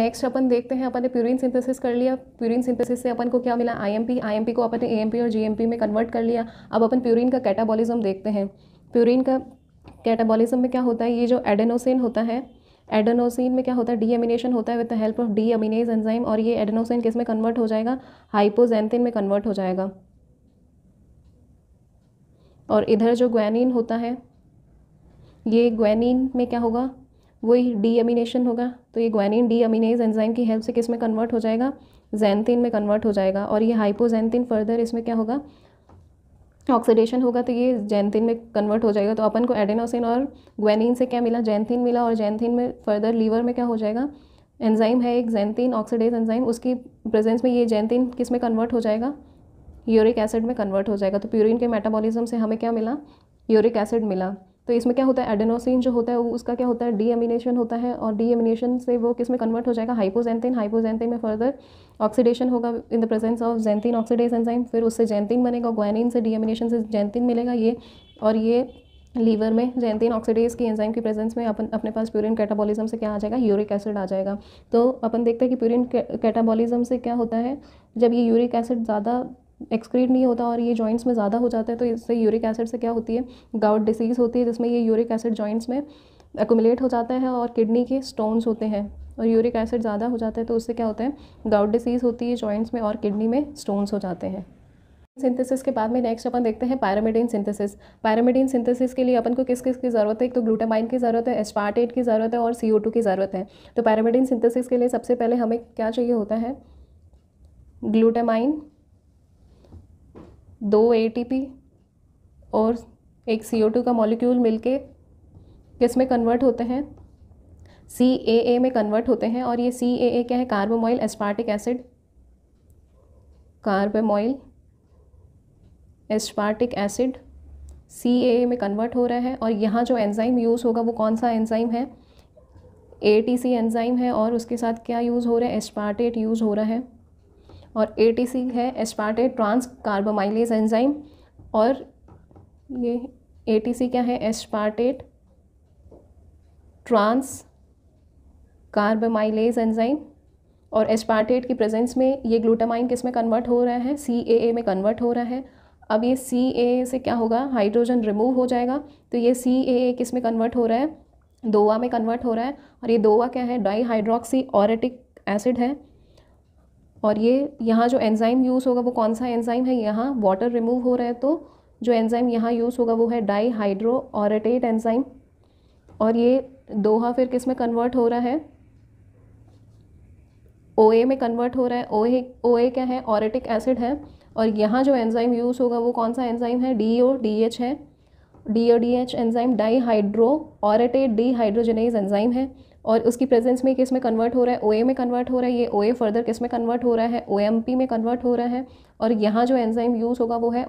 next अपन देखते हैं अपन ने प्यूरिन सिंथेसिस कर लिया प्यूरिन सिंथेसिस से अपन को क्या मिला आईएमपी आईएमपी को अपन ने एएमपी और जीएमपी में कन्वर्ट कर लिया अब अपन प्यूरिन का कैटाबॉलिज्म देखते हैं प्यूरिन का कैटाबॉलिज्म में क्या होता है ये जो एडेनोसिन होता है एडेनोसिन में क्या होता है डीएमिनेशन होता है with the help of the enzyme और ये एडेनोसिन किस में कन्वर्ट हो जाएगा हाइपोजेंथिन में कन्वर्ट हो जाएगा और इधर जो ग्वेनिन होता है ये ग्वेनिन में क्या होगा वही डी अमिनेशन होगा तो ये ग्वानिन डी अमिनेज एंजाइम की हेल्प से किस में कन्वर्ट हो जाएगा जैनथिन में कन्वर्ट हो जाएगा और ये हाइपोजैनथिन फर्दर इसमें क्या होगा ऑक्सीडेशन होगा तो ये जैनथिन में कन्वर्ट हो जाएगा तो अपन को एडेनोसिन और ग्वेनिन से क्या मिला जैनथिन मिला और जैनथिन में फर्दर लीवर में क्या हो जाएगा एंजाइम है एक जैनथिन ऑक्सीडेज एंजाइम उसकी प्रेजेंस में ये जैनथिन किस में कन्वर्ट हो जाएगा यूरिक एसिड में कन्वर्ट हो जाएगा तो प्यूरिन के मेटाबॉलिज्म से हमें क्या मिला यूरिक एसिड मिला तो इसमें क्या होता है एडेनोसिन जो होता है वो उसका क्या होता है डीएमिनेशन होता है और डीएमिनेशन से वो किस में कन्वर्ट हो जाएगा हाइपोजेंथिन हाइपोजेंथिन में फर्दर ऑक्सीडेशन होगा in the presence of xanthine oxidase enzyme फिर उससे जेंथिन बनेगा ग्वानिन से डीएमिनेशन से जेंथिन मिलेगा ये और ये लीवर में जेंथिन ऑक्सीडेज की एंजाइम की प्रेजेंस में अपन अपने पास प्यूरिन कैटाबॉलिज्म से क्या आ जाएगा यूरिक एसिड आ जाएगा तो अपन देखते हैं कि प्यूरिन कैटाबॉलिज्म से क्या होता है जब ये यूरिक एसिड ज़्यादा एक्सक्रीट नहीं होता और ये जॉइंट्स में ज़्यादा हो जाता है तो इससे यूरिक एसिड से क्या होती है गाउट डिसीज़ होती है जिसमें ये यूरिक एसिड जॉइंट्स में एकुमुलेट हो जाता है और किडनी के स्टोन्स होते हैं और यूरिक एसिड ज़्यादा हो जाता है तो उससे क्या होता है गाउट डिसीज़ होती है जॉइंट्स में और किडनी में स्टोन्स हो जाते हैं सिंथेसिस के बाद में नेक्स्ट अपन देखते हैं पैरामिडीन सिंथेसिस पैरामिडीन सिंथेसिस के लिए अपन को किस किस की ज़रूरत है एक तो ग्लूटामाइन की ज़रूरत है एस्पार्टेट की ज़रूरत है और सी की ज़रूरत है तो पैरामिडीन सिंथेसिस के लिए सबसे पहले हमें क्या चाहिए होता है ग्लूटामाइन दो ए और एक सी का मॉलिक्यूल मिलके किस में कन्वर्ट होते हैं सी में कन्वर्ट होते हैं और ये सी क्या है carbamoyl aspartic acid carbamoyl aspartic acid C में कन्वर्ट हो रहा है और यहाँ जो एंजाइम यूज़ होगा वो कौन सा एंजाइम है ए टी सी एंजाइम है और उसके साथ क्या यूज़ हो रहा है एस्पार्टेट यूज़ हो रहा है और सी है एस्पार्टेट ट्रांस कार्बोमाइलेज एंजाइम और ये सी क्या है एस्पार्टेट ट्रांस कार्बोमाइलेज एंजाइम और एस्पार्टेट की प्रेजेंस में ये ग्लूटामाइन किस में कन्वर्ट हो रहा है सी ए ए में कन्वर्ट हो रहा है अब ये सी ए से क्या होगा हाइड्रोजन रिमूव हो जाएगा तो ये सी ए ए किस में कन्वर्ट हो रहा है दोवा में कन्वर्ट हो रहा है और ये दोवा क्या है डाई हाइड्रोक्सी ऑरेटिक एसिड है और ये यहाँ जो एंजाइम यूज़ होगा वो कौन सा एंजाइम है यहाँ वाटर रिमूव हो रहा है तो जो एंजाइम यहाँ यूज़ होगा वो है डाई हाइड्रो ऑरेटेट एंजाइम और ये दोहा फिर किस में कन्वर्ट हो रहा है ओ ए में कन्वर्ट हो रहा है ओ ए ओ ए क्या है ऑरेटिक एसिड है और यहाँ जो एंजाइम यूज़ होगा वो कौन सा एंजाइम है डी ओ डी एच है D O D H enzyme dihydroorotate dehydrogenase enzyme है और उसकी प्रेजेंस में किस में कन्वर्ट हो रहा है ओ में कन्वर्ट हो रहा है ये ओ फर्दर किस में कन्वर्ट हो रहा है ओ में कन्वर्ट हो रहा है और यहाँ जो एंजाइम यूज़ होगा वो है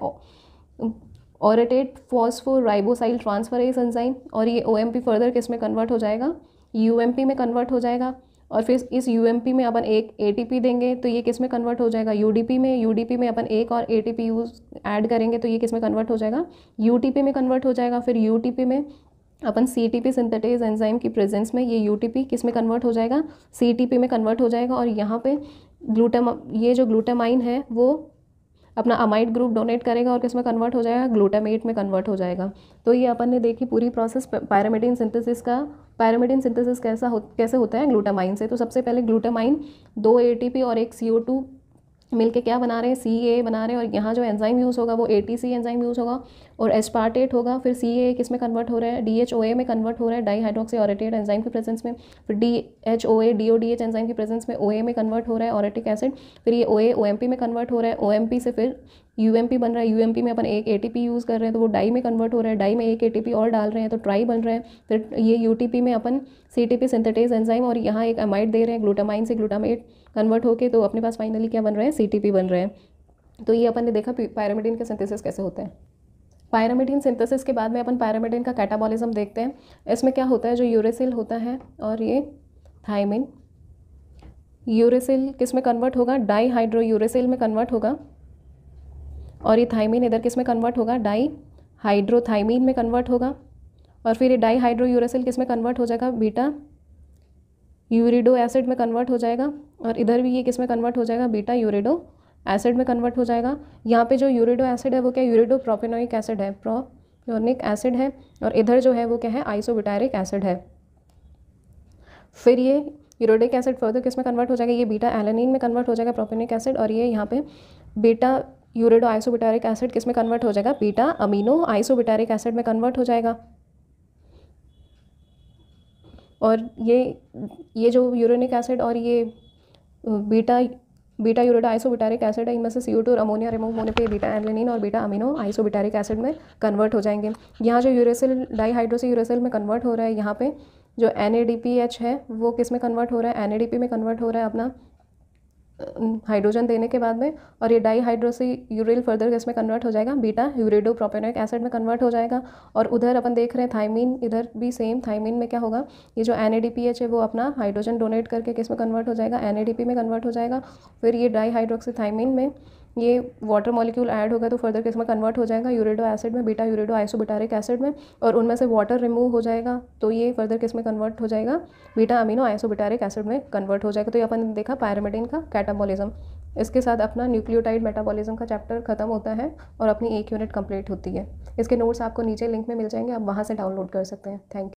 ऑरेटेट फॉस्फोराइबोसाइल एज एंजाइम और ये ओ फर्दर किस में कन्वर्ट हो जाएगा यू में कन्वर्ट हो जाएगा और फिर इस यू में अपन एक ए देंगे तो ये किस में कन्वर्ट हो जाएगा यू में यू में अपन एक और ए टी यूज ऐड करेंगे तो ये किस में कन्वर्ट हो जाएगा यू में कन्वर्ट हो जाएगा फिर यू में अपन C T P synthetase enzyme की प्रेजेंस में ये यू टी पी किस में कन्वर्ट हो जाएगा सी टी पी में कन्वर्ट हो जाएगा और यहाँ पे ग्लूटाम ये जो ग्लूटामाइन है वो अपना अमाइड ग्रुप डोनेट करेगा और किस में कन्वर्ट हो जाएगा ग्लूटामेट में कन्वर्ट हो जाएगा तो ये अपन ने देखी पूरी प्रोसेस पायरामेडिन सिंथेसिस का पैरामिडिन सिंथेसिस कैसा हो कैसे होता है ग्लूटामाइन से तो सबसे पहले ग्लूटामाइन दो एटीपी और एक ओ टू मिलके क्या बना रहे हैं सी ए बना रहे हैं और यहाँ जो एंजाइम यूज़ होगा वो A T C enzyme use होगा और एस्पार्टेट होगा फिर सी ए किस में कन्वर्ट हो रहा है डी एच ओ ए में कन्वर्ट हो रहा है डाई हाइड्रोक्सी ऑरेटेड एंजाइम की प्रेजेंस में फिर D H O A D O D H enzyme की प्रेजेंस में ओ ए में कन्वर्ट हो रहा है ऑरेटिक एसिड फिर ये O A O M P में कन्वर्ट हो रहा है ओ एम पी से फिर यू एम पी बन रहा है यू एम पी में अपन एक ए टी पी यूज़ कर रहे हैं तो वो डाई में कन्वर्ट हो रहा है डाई में एक ए टी पी और डाल रहे हैं तो ट्राई बन रहे हैं फिर ये यू टी पी में अपन C T P synthetase enzyme और यहाँ एक अमाइड दे रहे हैं ग्लूटामाइन से ग्लूटामेट कन्वर्ट होके तो अपने पास फाइनली क्या बन रहा है सी बन रहा है तो ये अपन ने देखा पैरामिडिन के सिंथेसिस कैसे होते हैं पैरामिडिन सिंथेसिस के बाद में अपन पैरामिडिन का कैटाबॉलिज्म देखते हैं इसमें क्या होता है जो यूरेसिल होता है और ये थाइमिन यूरेसिल किस में कन्वर्ट होगा डाईहाइड्रो यूरेसिल में कन्वर्ट होगा और ये थाइमिन इधर किस में कन्वर्ट होगा डाई हाइड्रोथाइमिन में कन्वर्ट होगा और फिर ये डाई हाइड्रो यूरेसिल किस में कन्वर्ट हो जाएगा बीटा यूरिडो एसिड में कन्वर्ट हो जाएगा और इधर भी ये किस में कन्वर्ट हो जाएगा बीटा यूरिडो एसिड में कन्वर्ट हो जाएगा यहाँ पे जो यूरिडो एसिड है वो क्या यूरिडो प्रोपेनोइक एसिड है प्रोपियोनिक एसिड है और इधर जो है वो क्या है आइसोबिटारिक एसिड है फिर ये यूरोडिक एसिड फर्दर किस में कन्वर्ट हो जाएगा ये बीटा एलानिन में कन्वर्ट हो जाएगा प्रोपेनिक एसिड और ये यहाँ पे बीटा यूरिडो आइसोबिटारिक एसिड किस में कन्वर्ट हो जाएगा बीटा अमीनो आइसोबिटारिक एसिड में कन्वर्ट हो जाएगा और ये ये जो यूरोनिक एसिड और ये beta beta ureido isobutyric acid है इनमें से सी और अमोनिया रिमूव होने पे बीटा एनलिन और बीटा अमीनो आइसोबिटारिक एसिड में कन्वर्ट हो जाएंगे यहाँ जो यूरेसिल डाईहाइड्रोसी यूरेसिल में कन्वर्ट हो रहा है यहाँ पे जो एन है वो किस में कन्वर्ट हो रहा है एन में कन्वर्ट हो रहा है अपना हाइड्रोजन देने के बाद में और ये डाई हाइड्रोसी यूरिल फर्दर के में कन्वर्ट हो जाएगा बीटा यूरेडो प्रोपेनोइक एसिड में कन्वर्ट हो जाएगा और उधर अपन देख रहे हैं थाइमीन इधर भी सेम थाइमीन में क्या होगा ये जो एन है वो अपना हाइड्रोजन डोनेट करके किस में कन्वर्ट हो जाएगा एन में कन्वर्ट हो जाएगा फिर ये डाई हाइड्रोक्सी थाइमीन में ये वाटर मॉलिक्यूल ऐड होगा तो फर्दर किस में कन्वर्ट हो जाएगा यूरिडो एसिड में बीटा यूरिडो आइसोबिटारिक एसिड में और उनमें से वाटर रिमूव हो जाएगा तो ये फर्दर किस में कन्वर्ट हो जाएगा बीटा अमीनो आइसोबिटारिक एसिड में कन्वर्ट हो जाएगा तो ये अपन ने देखा पैरामिडिन का कैटाबॉलिज्म इसके साथ अपना न्यूक्लियोटाइड मेटाबॉलिज्म का चैप्टर खत्म होता है और अपनी एक यूनिट कंप्लीट होती है इसके नोट्स आपको नीचे लिंक में मिल जाएंगे आप वहाँ से डाउनलोड कर सकते हैं थैंक यू